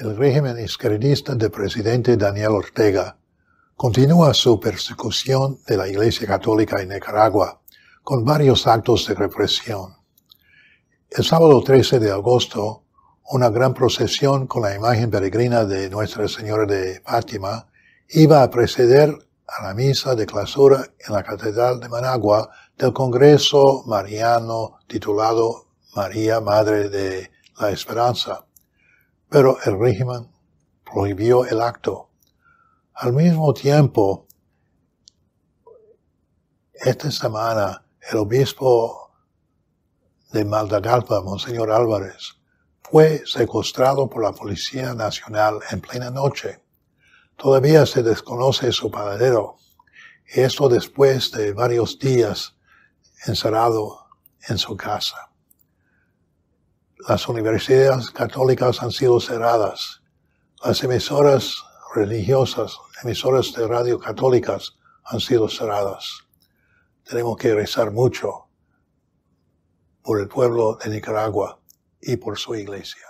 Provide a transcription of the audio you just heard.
el régimen izquierdista del presidente Daniel Ortega continúa su persecución de la Iglesia Católica en Nicaragua con varios actos de represión. El sábado 13 de agosto, una gran procesión con la imagen peregrina de Nuestra Señora de Fátima iba a preceder a la misa de clausura en la Catedral de Managua del Congreso Mariano titulado María Madre de la Esperanza pero el régimen prohibió el acto. Al mismo tiempo, esta semana, el obispo de Maldagalpa, Monseñor Álvarez, fue secuestrado por la Policía Nacional en plena noche. Todavía se desconoce su paradero. Esto después de varios días encerrado en su casa las universidades católicas han sido cerradas. Las emisoras religiosas, emisoras de radio católicas han sido cerradas. Tenemos que rezar mucho por el pueblo de Nicaragua y por su iglesia.